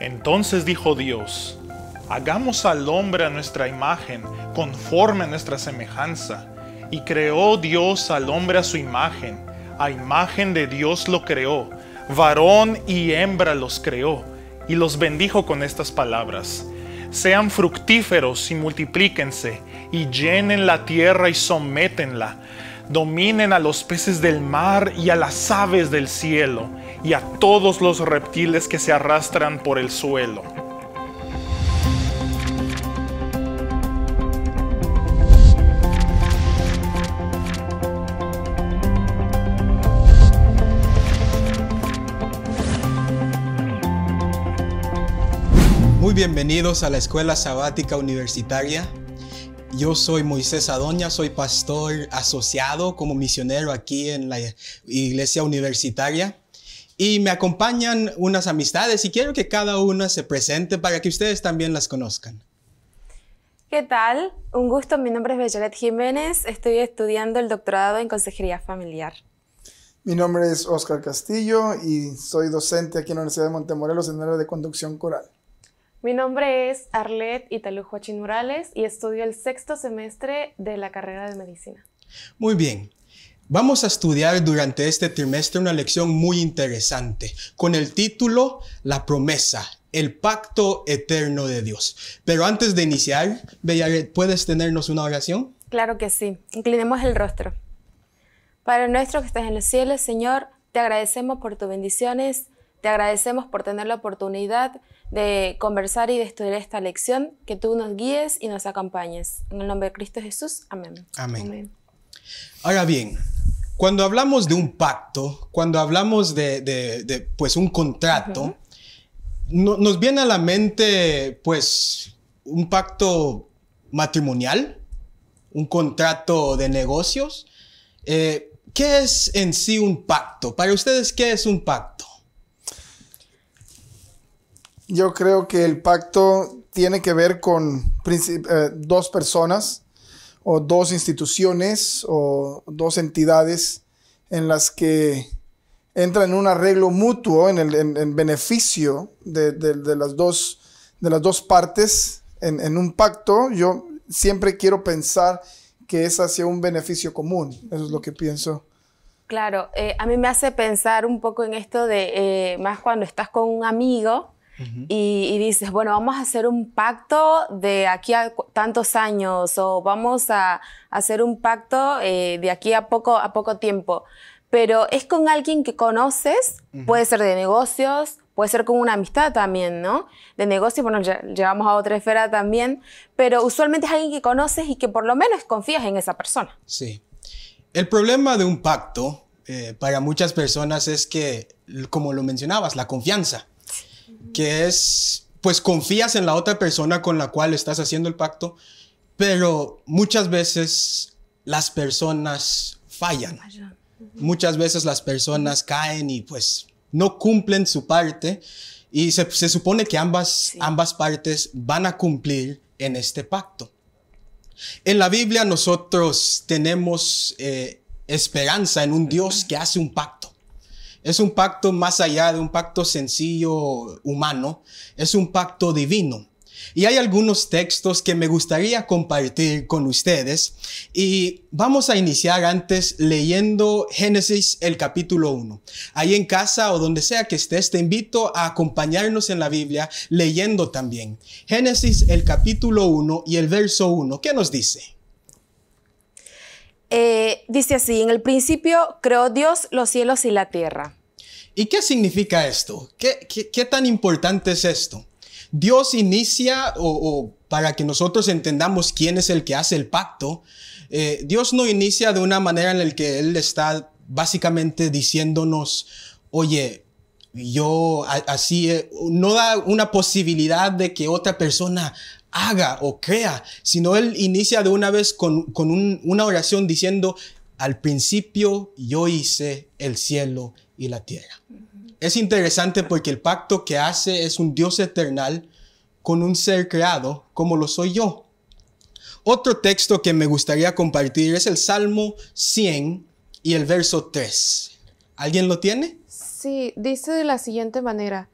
Entonces dijo Dios, hagamos al hombre a nuestra imagen, conforme a nuestra semejanza. Y creó Dios al hombre a su imagen, a imagen de Dios lo creó, varón y hembra los creó, y los bendijo con estas palabras. Sean fructíferos y multiplíquense, y llenen la tierra y sométenla. Dominen a los peces del mar y a las aves del cielo y a todos los reptiles que se arrastran por el suelo. Muy bienvenidos a la Escuela Sabática Universitaria. Yo soy Moisés Adoña, soy pastor asociado como misionero aquí en la Iglesia Universitaria y me acompañan unas amistades y quiero que cada una se presente para que ustedes también las conozcan. ¿Qué tal? Un gusto, mi nombre es Bellaret Jiménez, estoy estudiando el doctorado en Consejería Familiar. Mi nombre es Oscar Castillo y soy docente aquí en la Universidad de Montemorelos en el área de conducción coral. Mi nombre es Arlet Italujo Joachim Morales y estudio el sexto semestre de la carrera de medicina. Muy bien. Vamos a estudiar durante este trimestre una lección muy interesante con el título La promesa, el pacto eterno de Dios. Pero antes de iniciar, Bellaret, ¿puedes tenernos una oración? Claro que sí. Inclinemos el rostro. Padre nuestro que estás en los cielos, Señor, te agradecemos por tus bendiciones, te agradecemos por tener la oportunidad de conversar y de estudiar esta lección, que tú nos guíes y nos acompañes. En el nombre de Cristo Jesús, amén. Amén. amén. Ahora bien, cuando hablamos de un pacto, cuando hablamos de, pues un contrato, nos viene a la mente pues un pacto matrimonial, un contrato de negocios. Eh, ¿Qué es en sí un pacto? Para ustedes, ¿qué es un pacto? Yo creo que el pacto tiene que ver con eh, dos personas o dos instituciones o dos entidades en las que entra en un arreglo mutuo en, el, beneficio de, las dos, de las dos partes en, un pacto, yo siempre quiero pensar que es hacia un beneficio común. Eso es lo que pienso. Claro, eh, a mí me hace pensar un poco en esto de eh, más cuando estás con un amigo, y, dices, bueno, vamos a hacer un pacto de aquí a tantos años o vamos a, hacer un pacto eh, de aquí a poco, a poco tiempo. Pero es con alguien que conoces, puede ser de negocios, puede ser con una amistad también, ¿no? De negocios, bueno, llevamos a otra esfera también, pero usualmente es alguien que conoces y que por lo menos confías en esa persona. Sí. El problema de un pacto eh, para muchas personas es que, como lo mencionabas, la confianza que es, pues confías en la otra persona con la cual estás haciendo el pacto, pero muchas veces las personas fallan. Muchas veces las personas caen y pues no cumplen su parte y se, supone que ambas, ambas partes van a cumplir en este pacto. En la Biblia nosotros tenemos eh, esperanza en un Dios que hace un pacto es un pacto más allá de un pacto sencillo humano, es un pacto divino. Y hay algunos textos que me gustaría compartir con ustedes y vamos a iniciar antes leyendo Génesis el capítulo 1. Ahí en casa o donde sea que estés, te invito a acompañarnos en la Biblia leyendo también. Génesis el capítulo 1 y el verso 1. ¿Qué nos dice? Eh, dice así, en el principio creó Dios los cielos y la tierra. ¿Y qué significa esto? ¿Qué, tan importante es esto? Dios inicia, o, para que nosotros entendamos quién es el que hace el pacto, eh, Dios no inicia de una manera en la que Él está básicamente diciéndonos, oye, yo así, eh, no da una posibilidad de que otra persona haga o crea, sino él inicia de una vez con, una oración diciendo, al principio yo hice el cielo y la tierra. Es interesante porque el pacto que hace es un Dios eternal con un ser creado como lo soy yo. Otro texto que me gustaría compartir es el Salmo 100 y el verso 3. ¿Alguien lo tiene? Sí, dice de la siguiente manera,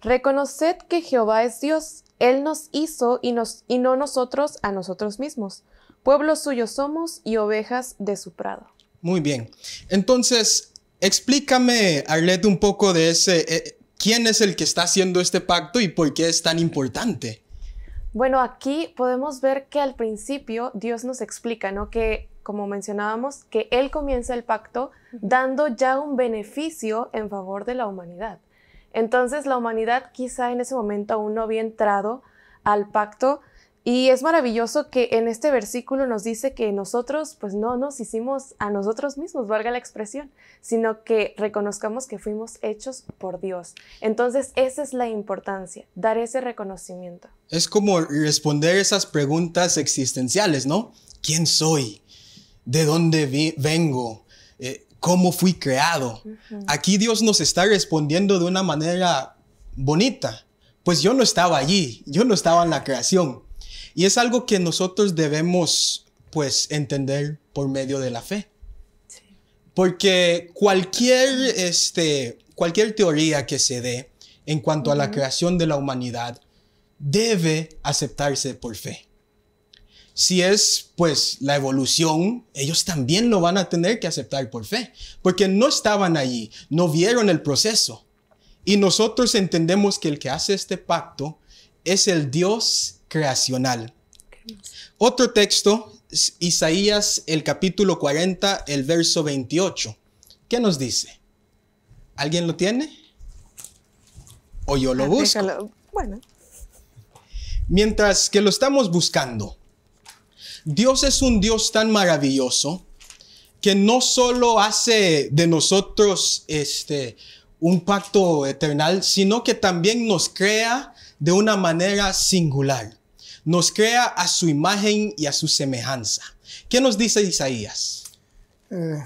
reconoced que Jehová es Dios él nos hizo y, no nosotros a nosotros mismos. Pueblo suyo somos y ovejas de su prado. Muy bien. Entonces, explícame, Arlette, un poco de ese, eh, quién es el que está haciendo este pacto y por qué es tan importante. Bueno, aquí podemos ver que al principio Dios nos explica, ¿no? Que, como mencionábamos, que Él comienza el pacto dando ya un beneficio en favor de la humanidad. Entonces la humanidad quizá en ese momento aún no había entrado al pacto y es maravilloso que en este versículo nos dice que nosotros pues no nos hicimos a nosotros mismos, valga la expresión, sino que reconozcamos que fuimos hechos por Dios. Entonces esa es la importancia, dar ese reconocimiento. Es como responder esas preguntas existenciales, ¿no? ¿Quién soy? ¿De dónde vengo? Eh, cómo fui creado. Aquí Dios nos está respondiendo de una manera bonita, pues yo no estaba allí, yo no estaba en la creación. Y es algo que nosotros debemos pues entender por medio de la fe. Porque cualquier, este, cualquier teoría que se dé en cuanto a la creación de la humanidad debe aceptarse por fe si es pues la evolución, ellos también lo van a tener que aceptar por fe, porque no estaban allí, no vieron el proceso. Y nosotros entendemos que el que hace este pacto es el Dios creacional. Otro texto, Isaías el capítulo 40, el verso 28. ¿Qué nos dice? ¿Alguien lo tiene? ¿O yo lo ah, busco? Bueno. Mientras que lo estamos buscando, Dios es un Dios tan maravilloso que no solo hace de nosotros este, un pacto eternal, sino que también nos crea de una manera singular. Nos crea a su imagen y a su semejanza. ¿Qué nos dice Isaías? Eh,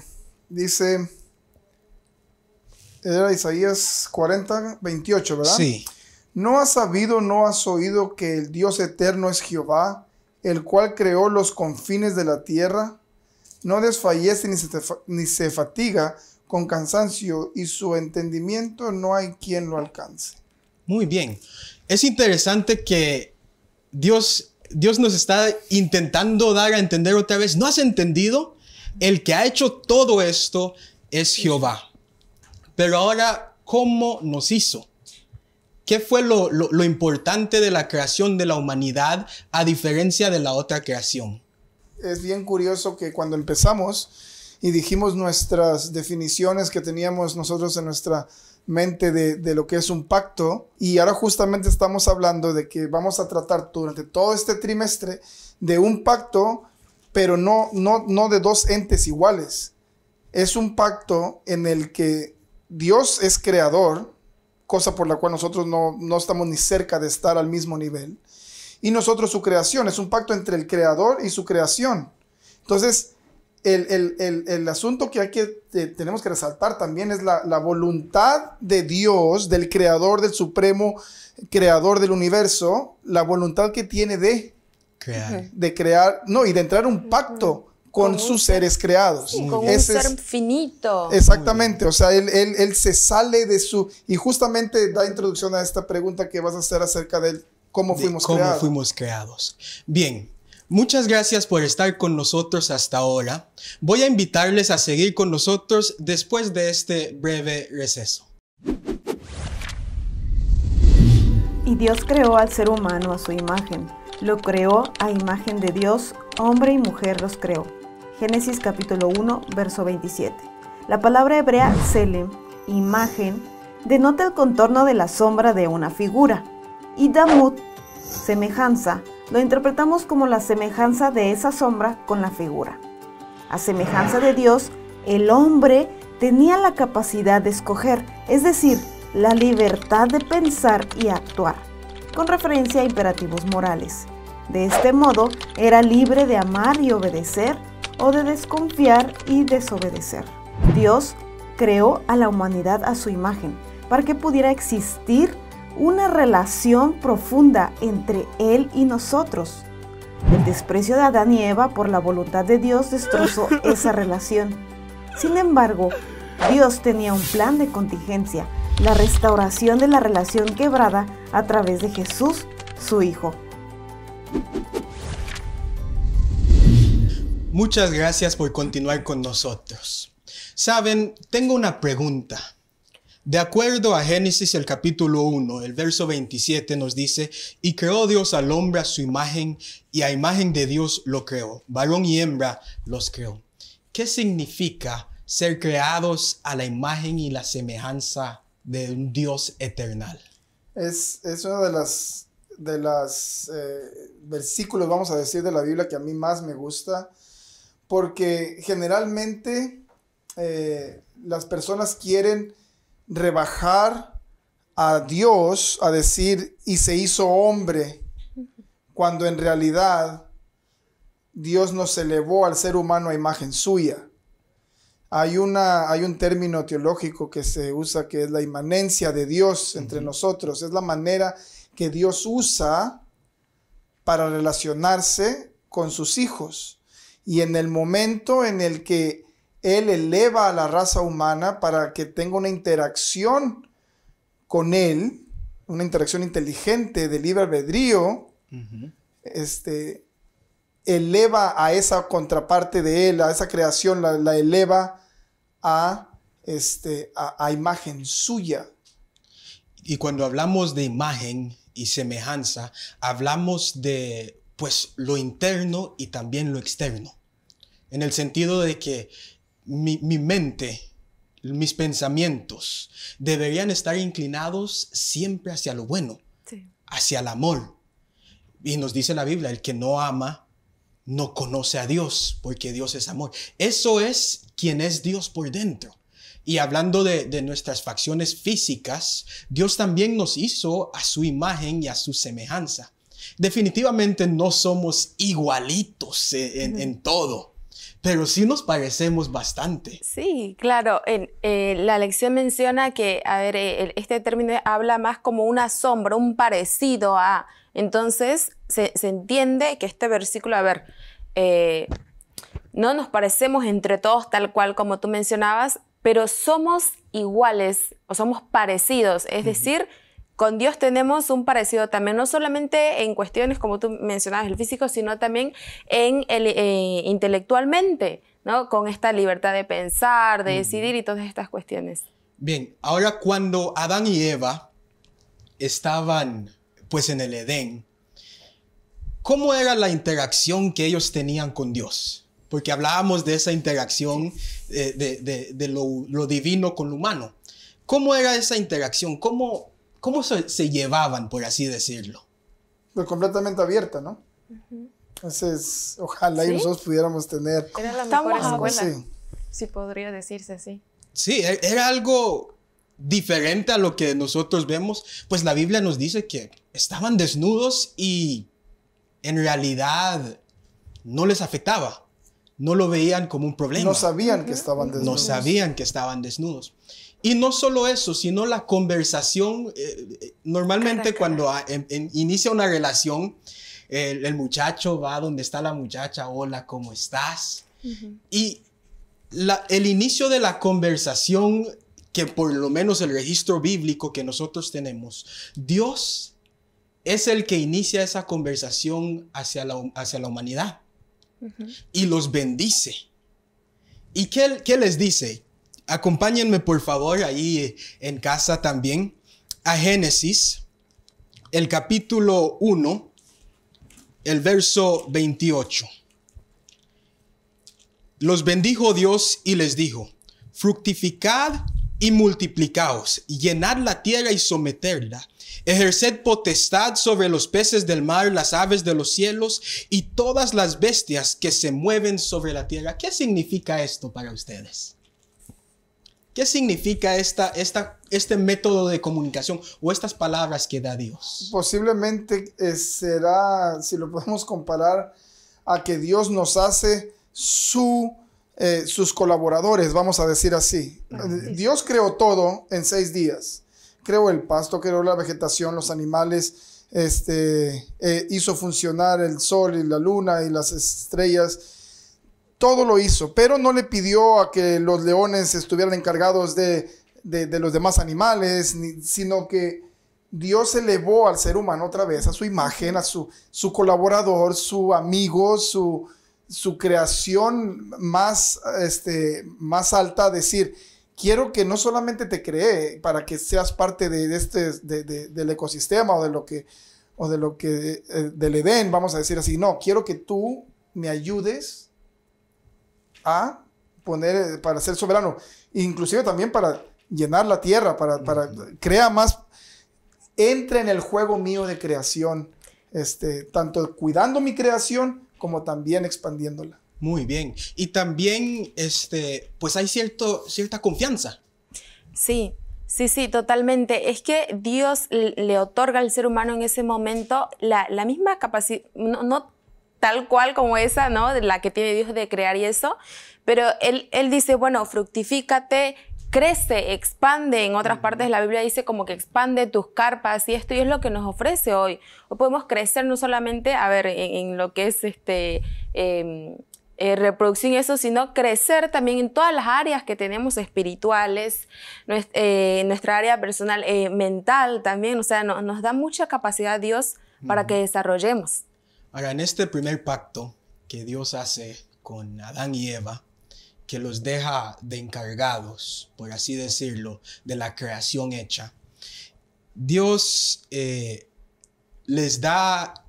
dice, era Isaías 40, 28, ¿verdad? Sí. ¿No has sabido, no has oído que el Dios eterno es Jehová? el cual creó los confines de la tierra, no desfallece ni se, fatiga con cansancio y su entendimiento no hay quien lo alcance. Muy bien. Es interesante que Dios, Dios nos está intentando dar a entender otra vez, ¿no has entendido? El que ha hecho todo esto es Jehová. Pero ahora, ¿cómo nos hizo? ¿Qué fue lo, importante de la creación de la humanidad a diferencia de la otra creación? Es bien curioso que cuando empezamos y dijimos nuestras definiciones que teníamos nosotros en nuestra mente de, lo que es un pacto, y ahora justamente estamos hablando de que vamos a tratar durante todo este trimestre de un pacto, pero no, no, no de dos entes iguales. Es un pacto en el que Dios es creador, cosa por la cual nosotros no, estamos ni cerca de estar al mismo nivel. Y nosotros su creación, es un pacto entre el creador y su creación. Entonces, el, asunto que, eh, tenemos que resaltar también es la, voluntad de Dios, del creador, del supremo creador del universo, la voluntad que tiene de crear. De crear, no, y de entrar un pacto con, sus seres creados. con un ser finito. Exactamente, o sea, él, se sale de su... Y justamente da introducción a esta pregunta que vas a hacer acerca de cómo fuimos de cómo fuimos creados. Bien, Muchas gracias por estar con nosotros hasta ahora. Voy a invitarles a seguir con nosotros después de este breve receso. Y Dios creó al ser humano a su imagen. Lo creó a imagen de Dios, hombre y mujer los creó. Génesis capítulo 1, verso 27. La palabra hebrea selem, imagen, denota el contorno de la sombra de una figura. Y damut, semejanza, lo interpretamos como la semejanza de esa sombra con la figura. A semejanza de Dios, el hombre tenía la capacidad de escoger, es decir, la libertad de pensar y actuar, con referencia a imperativos morales. De este modo, era libre de amar y obedecer o de desconfiar y desobedecer. Dios creó a la humanidad a su imagen para que pudiera existir una relación profunda entre Él y nosotros. El desprecio de Adán y Eva por la voluntad de Dios destrozó esa relación. Sin embargo, Dios tenía un plan de contingencia, la restauración de la relación quebrada a través de Jesús, su Hijo. Muchas gracias por continuar con nosotros. Saben, tengo una pregunta. De acuerdo a Génesis el capítulo 1, el verso 27 nos dice, y creó Dios al hombre a su imagen, y a imagen de Dios lo creó, varón y hembra los creó. ¿Qué significa ser creados a la imagen y la semejanza de un Dios eternal? Es, uno de los de las, eh, versículos, vamos a decir, de la Biblia que a mí más me gusta porque generalmente eh, las personas quieren rebajar a Dios a decir, y se hizo hombre, cuando en realidad Dios nos elevó al ser humano a imagen suya. Hay, una, hay un término teológico que se usa que es la inmanencia de Dios entre nosotros. Es la manera que Dios usa para relacionarse con sus hijos. Y en el momento en el que Él eleva a la raza humana para que tenga una interacción con Él, una interacción inteligente de libre albedrío, este, eleva a esa contraparte de Él, a esa creación, la, eleva a, este, a imagen suya. Y cuando hablamos de imagen y semejanza, hablamos de pues lo interno y también lo externo. En el sentido de que mi, mente, mis pensamientos deberían estar inclinados siempre hacia lo bueno, hacia el amor. Y nos dice la Biblia, el que no ama no conoce a Dios, porque Dios es amor. Eso es quien es Dios por dentro. Y hablando de nuestras facciones físicas, Dios también nos hizo a su imagen y a su semejanza. Definitivamente no somos igualitos en, todo, pero sí nos parecemos bastante. Sí, claro. En, eh, la lección menciona que, a ver, eh, este término habla más como una sombra, un parecido a... Entonces, se, entiende que este versículo, a ver, eh, no nos parecemos entre todos tal cual como tú mencionabas, pero somos iguales o somos parecidos, es decir, con Dios tenemos un parecido también, no solamente en cuestiones, como tú mencionabas, el físico, sino también en el, eh, intelectualmente, ¿no? Con esta libertad de pensar, de decidir y todas estas cuestiones. Bien, ahora cuando Adán y Eva estaban pues en el Edén, ¿cómo era la interacción que ellos tenían con Dios? Porque hablábamos de esa interacción eh, de, de, lo, lo divino con lo humano. ¿Cómo era esa interacción? ¿Cómo, ¿Cómo se, llevaban, por así decirlo? Pues completamente abierta, ¿no? Entonces, ojalá nosotros pudiéramos tener... Era la mejor escuela, sí. si podría decirse así. Sí, e, era algo diferente a lo que nosotros vemos, pues la Biblia nos dice que estaban desnudos y en realidad no les afectaba, no lo veían como un problema. No sabían que estaban desnudos. No sabían que estaban desnudos. Y no solo eso, sino la conversación. Eh, eh, normalmente cuando inicia una relación, el, muchacho va donde está la muchacha, hola, ¿cómo estás? Y el inicio de la conversación, que por lo menos el registro bíblico que nosotros tenemos, Dios es el que inicia esa conversación hacia la, hacia la humanidad y los bendice. ¿Y qué, qué les dice? acompáñenme por favor ahí eh, en casa también a Génesis, el capítulo 1, el verso 28. Los bendijo Dios y les dijo, fructificad y multiplicaos, llenad la tierra y someterla, ejerced potestad sobre los peces del mar, las aves de los cielos y todas las bestias que se mueven sobre la tierra. ¿Qué significa esto para ustedes? ¿Qué significa esta, este método de comunicación o estas palabras que da Dios? Posiblemente eh, será, si lo podemos comparar, a que Dios nos hace su, eh, sus colaboradores, vamos a decir así. Eh, Dios creó todo en seis días. Creó el pasto, creó la vegetación, los animales, este, hizo funcionar el sol y la luna y las estrellas todo lo hizo, pero no le pidió a que los leones estuvieran encargados de, los demás animales, sino que Dios elevó al ser humano otra vez a su imagen, a su, su colaborador, su amigo, su, su creación más, este, más alta, decir, quiero que no solamente te cree para que seas parte de, este, del ecosistema o de lo que, o de lo que, eh, del Edén, vamos a decir así, no, quiero que tú me ayudes a poner, eh, para ser soberano, inclusive también para llenar la tierra, para, para más, entra en el juego mío de creación, este, tanto cuidando mi creación como también expandiéndola. Muy bien. Y también, este, pues hay cierto, cierta confianza. Sí, sí, sí, totalmente. Es que Dios le otorga al ser humano en ese momento la, la misma capacidad, no tal cual como esa, ¿no? La que tiene Dios de crear y eso. Pero él, dice, bueno, fructifícate, crece, expande. En otras partes de la Biblia dice como que expande tus carpas y esto es lo que nos ofrece hoy. podemos crecer no solamente, a ver, en, lo que es este... Em, eh, reproducción y eso, sino crecer también en todas las áreas que tenemos espirituales, nuestra, eh, nuestra área personal, eh, mental también, o sea, nos da mucha capacidad Dios para que desarrollemos. Ahora, en este primer pacto que Dios hace con Adán y Eva, que los deja de encargados, por así decirlo, de la creación hecha, Dios eh, les da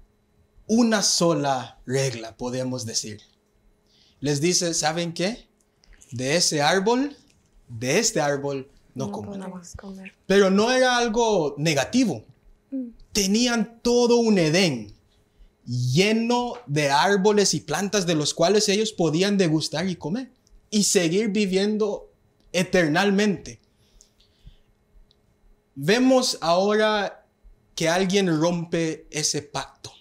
una sola regla, podemos decir. Les dice, ¿saben qué? De ese árbol, de este árbol, no, coman. Pero no era algo negativo. Mm. Tenían todo un Edén lleno de árboles y plantas de los cuales ellos podían degustar y comer y seguir viviendo eternamente. Vemos ahora que alguien rompe ese pacto.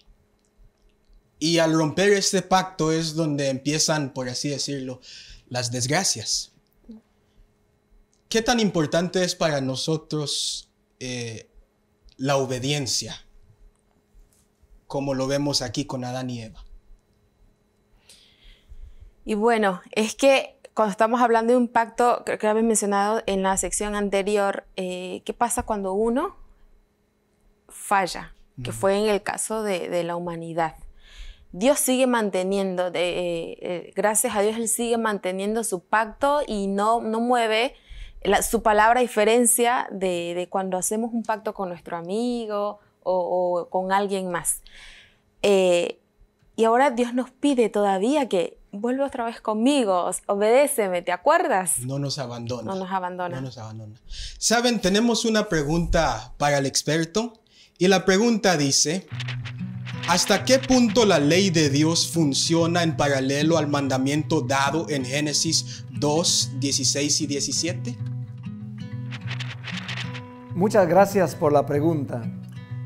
Y al romper ese pacto es donde empiezan, por así decirlo, las desgracias. ¿Qué tan importante es para nosotros eh, la obediencia como lo vemos aquí con Adán y Eva. Y bueno, es que cuando estamos hablando de un pacto, creo que lo habéis mencionado en la sección anterior, eh, ¿qué pasa cuando uno falla? Que fue en el caso de, la humanidad. Dios sigue manteniendo, eh, eh, gracias a Dios, Él sigue manteniendo su pacto y no, no mueve su palabra a diferencia de, de, cuando hacemos un pacto con nuestro amigo o, con alguien más. Eh, y ahora Dios nos pide todavía que vuelva otra vez conmigo, obedéceme, ¿te acuerdas? No nos abandona. No nos abandona. No nos abandona. Saben, tenemos una pregunta para el experto y la pregunta dice, ¿hasta qué punto la ley de Dios funciona en paralelo al mandamiento dado en Génesis 2, 16 y 17? Muchas gracias por la pregunta.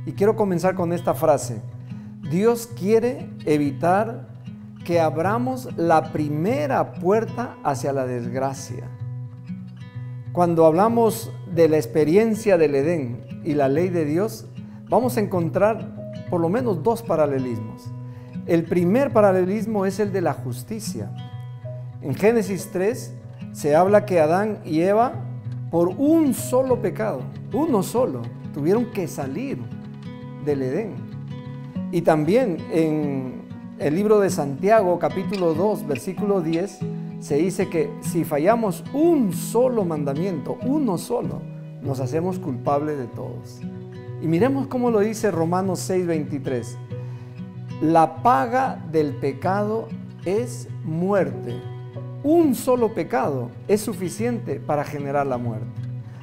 Y quiero comenzar con esta frase. Dios quiere evitar que abramos la primera puerta hacia la desgracia. Cuando hablamos de la experiencia del Edén y la ley de Dios, vamos a encontrar por lo menos dos paralelismos. El primer paralelismo es el de la justicia. En Génesis 3 se habla que Adán y Eva, por un solo pecado, uno solo, tuvieron que salir del Edén. Y también en el libro de Santiago, capítulo 2, versículo 10, se dice que si fallamos un solo mandamiento, uno solo, nos hacemos culpables de todos. Y miremos cómo lo dice Romanos 6, 23. La paga del pecado es muerte. Un solo pecado es suficiente para generar la muerte.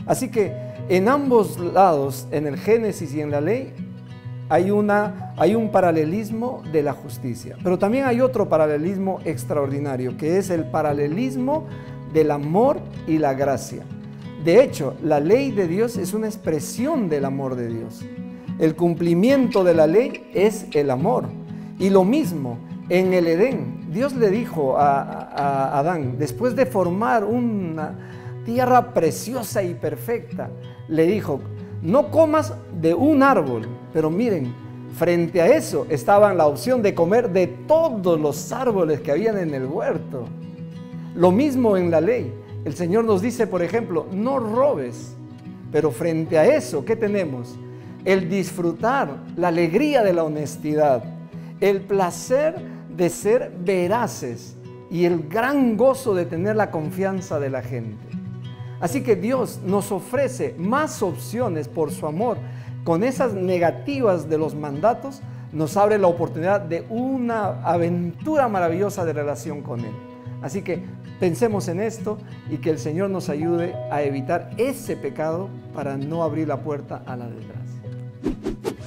Así que en ambos lados, en el Génesis y en la ley, hay, una, hay un paralelismo de la justicia, pero también hay otro paralelismo extraordinario, que es el paralelismo del amor y la gracia. De hecho, la ley de Dios es una expresión del amor de Dios. El cumplimiento de la ley es el amor. Y lo mismo, en el Edén, Dios le dijo a, a Adán, después de formar una tierra preciosa y perfecta, le dijo, no comas de un árbol. Pero miren, frente a eso estaba la opción de comer de todos los árboles que habían en el huerto. Lo mismo en la ley. El Señor nos dice, por ejemplo, no robes. Pero frente a eso, ¿qué tenemos? El disfrutar la alegría de la honestidad, el placer de ser veraces y el gran gozo de tener la confianza de la gente. Así que Dios nos ofrece más opciones por su amor. Con esas negativas de los mandatos nos abre la oportunidad de una aventura maravillosa de relación con Él. Así que pensemos en esto y que el Señor nos ayude a evitar ese pecado para no abrir la puerta a la desgracia.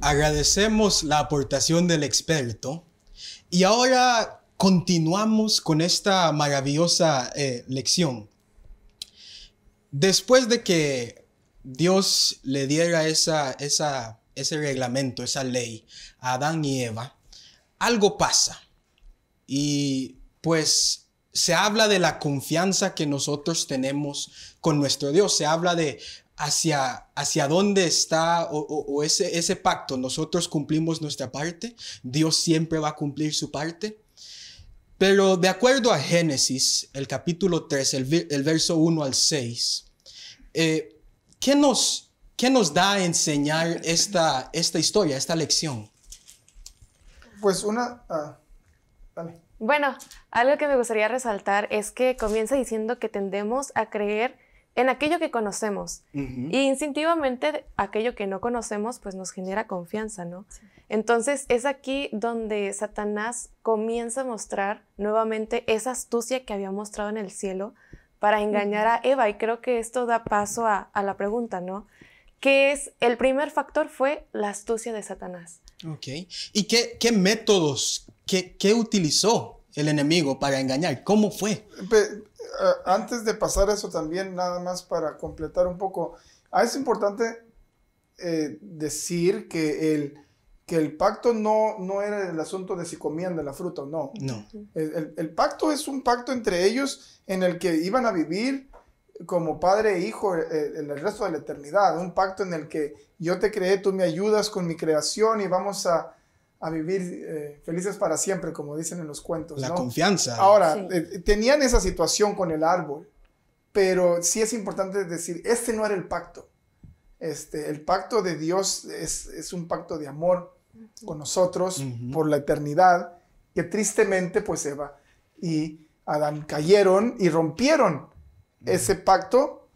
Agradecemos la aportación del experto y ahora continuamos con esta maravillosa eh, lección. Después de que Dios le diera esa, ese reglamento, esa ley a Adán y Eva, algo pasa. Y pues se habla de la confianza que nosotros tenemos con nuestro Dios, se habla de hacia, hacia dónde está ese, ese pacto, nosotros cumplimos nuestra parte, Dios siempre va a cumplir su parte. Pero de acuerdo a Génesis, el capítulo 3, el, verso 1 al 6, eh, ¿qué, nos, ¿qué nos da a enseñar esta, esta historia, esta lección? Pues una... Ah, bueno, algo que me gustaría resaltar es que comienza diciendo que tendemos a creer en aquello que conocemos. Y instintivamente aquello que no conocemos pues nos genera confianza, ¿no? Entonces es aquí donde Satanás comienza a mostrar nuevamente esa astucia que había mostrado en el cielo para engañar a Eva. Y creo que esto da paso a, la pregunta, ¿no? ¿Qué es? El primer factor fue la astucia de Satanás. Ok. ¿Y qué, métodos, qué, utilizó el enemigo para engañar? ¿Cómo fue? antes de pasar eso también, nada más para completar un poco, ah, es importante eh, decir que el que el pacto no, no era el asunto de si comían de la fruta o no. No. El, el, pacto es un pacto entre ellos en el que iban a vivir como padre e hijo eh, eh, en el resto de la eternidad. Un pacto en el que yo te creé, tú me ayudas con mi creación y vamos a, a vivir eh, felices para siempre, como dicen en los cuentos. La confianza. Ahora, tenían esa situación con el árbol, pero sí es importante decir, este no era el pacto. Este, el pacto de Dios es, es un pacto de amor, con nosotros por la eternidad, que tristemente pues Eva y Adán cayeron y rompieron ese pacto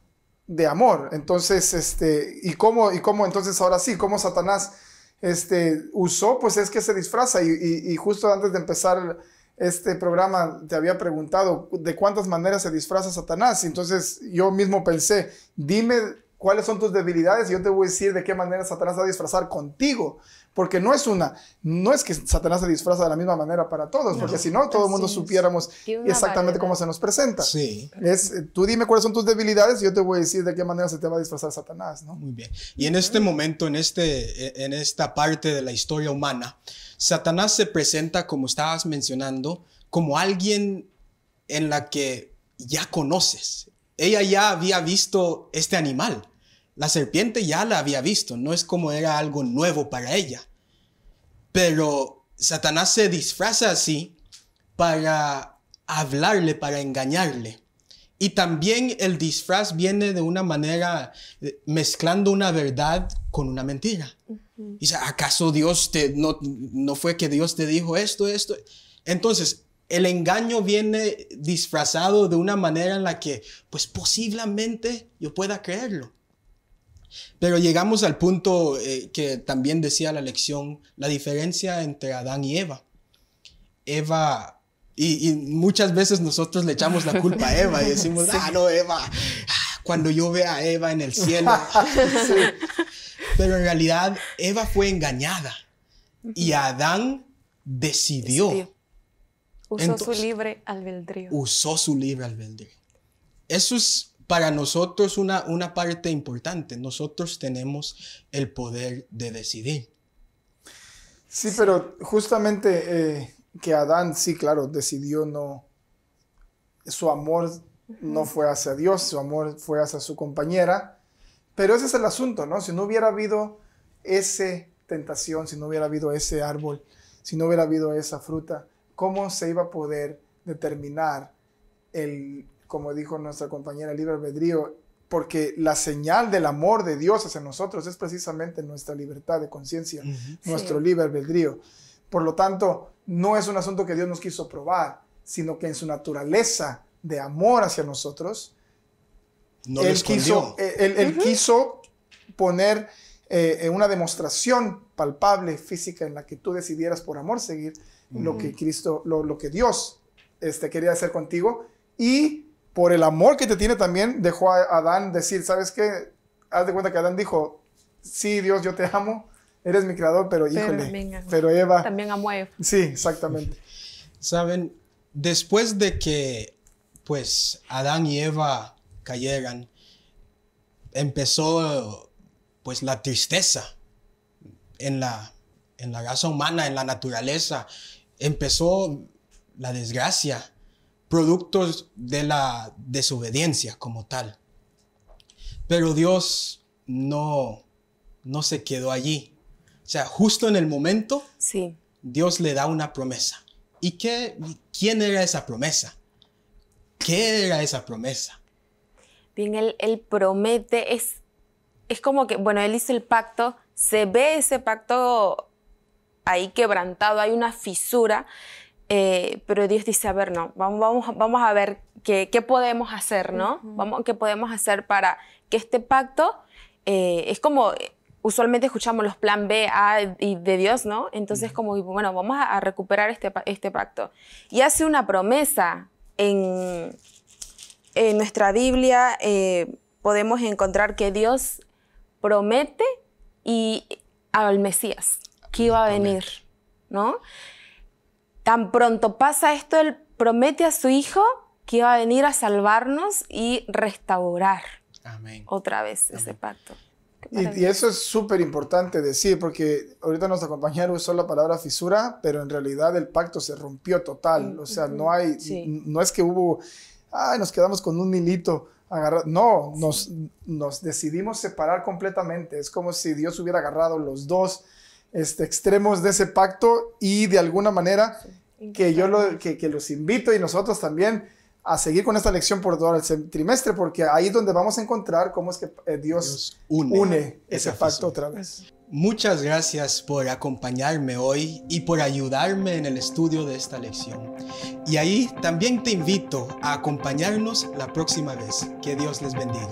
de amor. Entonces, este, ¿y cómo, y cómo entonces ahora sí, cómo Satanás este, usó? Pues es que se disfraza. Y, justo antes de empezar este programa te había preguntado de cuántas maneras se disfraza Satanás. entonces yo mismo pensé, dime cuáles son tus debilidades y yo te voy a decir de qué manera Satanás va a disfrazar contigo. Porque no es una, no es que Satanás se disfraza de la misma manera para todos, porque si no, todo el mundo supiéramos exactamente cómo se nos presenta. Sí. Es, eh, tú dime cuáles son tus debilidades y yo te voy a decir de qué manera se te va a disfrazar Satanás, ¿no? Muy bien. Y en este momento, en, este, e, en esta parte de la historia humana, Satanás se presenta, como estabas mencionando, como alguien en la que ya conoces. Ella ya había visto este animal la serpiente ya la había visto, no es como era algo nuevo para ella. Pero Satanás se disfraza así para hablarle, para engañarle. Y también el disfraz viene de una manera eh, mezclando una verdad con una mentira. ¿acaso Dios te, no, no fue que Dios te dijo esto, esto? Entonces, el engaño viene disfrazado de una manera en la que, pues posiblemente yo pueda creerlo. Pero llegamos al punto eh, que también decía la lección, la diferencia entre Adán y Eva. Eva y, muchas veces nosotros le echamos la culpa a Eva y decimos, ah, no, Eva, ah, cuando yo vea a Eva en el cielo. Pero en realidad Eva fue engañada y Adán decidió. Usó su libre albedrío. Usó su libre albedrío. Eso es para nosotros una, una parte importante. Nosotros tenemos el poder de decidir. Sí, pero justamente eh, que Adán, sí, claro, decidió no, su amor no fue hacia Dios, su amor fue hacia su compañera, pero ese es el asunto, ¿no? Si no hubiera habido esa tentación, si no hubiera habido ese árbol, si no hubiera habido esa fruta, ¿cómo se iba a poder determinar el como dijo nuestra compañera Libre Albedrío, porque la señal del amor de Dios hacia nosotros es precisamente nuestra libertad de conciencia, nuestro libre albedrío. Por lo tanto, no es un asunto que Dios nos quiso probar, sino que en su naturaleza de amor hacia nosotros, él, eh, quiso, poner eh, eh, una demostración palpable, física, en la que tú decidieras por amor seguir lo que Cristo, lo, que Dios este, quería hacer contigo y por el amor que te tiene también, dejó a Adán decir, ¿sabes qué? Haz de cuenta que Adán dijo, sí, Dios, yo te amo, eres mi creador, pero, pero híjole, pero Eva... También amo a Eva. Sí, exactamente. Saben, después de que, pues, Adán y Eva cayeran, empezó, pues, la tristeza en la, en la raza humana, en la naturaleza. Empezó la desgracia, productos de la desobediencia como tal. Pero Dios no, no se quedó allí. O sea, justo en el momento, sí. Dios le da una promesa. ¿Y qué, quién era esa promesa? ¿Qué era esa promesa? Bien, él, promete, es, es como que, bueno, él hizo el pacto, se ve ese pacto ahí quebrantado, hay una fisura eh, pero Dios dice, a ver, no, vamos, vamos, vamos a ver qué, qué, podemos hacer, ¿no? vamos, ¿Qué podemos hacer para que este pacto eh, es como... Eh, usualmente escuchamos los plan B, A y de Dios, ¿no? Entonces, como, bueno, vamos a, recuperar este, este pacto. Y hace una promesa en, en nuestra Biblia, podemos encontrar que Dios promete y al Mesías que iba a venir, ¿no? Tan pronto pasa esto, él promete a su hijo que iba a venir a salvarnos y restaurar otra vez ese pacto. Y, eso es súper importante decir, porque ahorita nos acompañaron usó la palabra fisura, pero en realidad el pacto se rompió total. O sea, no hay, no es que hubo, nos quedamos con un hilito agarrado. No, nos, nos decidimos separar completamente. Es como si Dios hubiera agarrado los dos este, extremos de ese pacto y de alguna manera que yo lo, que, los invito y nosotros también a seguir con esta lección por todo el trimestre, porque ahí es donde vamos a encontrar cómo es que eh, Dios, une, ese pacto otra vez. Muchas gracias por acompañarme hoy y por ayudarme en el estudio de esta lección. Y ahí también te invito a acompañarnos la próxima vez. Que Dios les bendiga.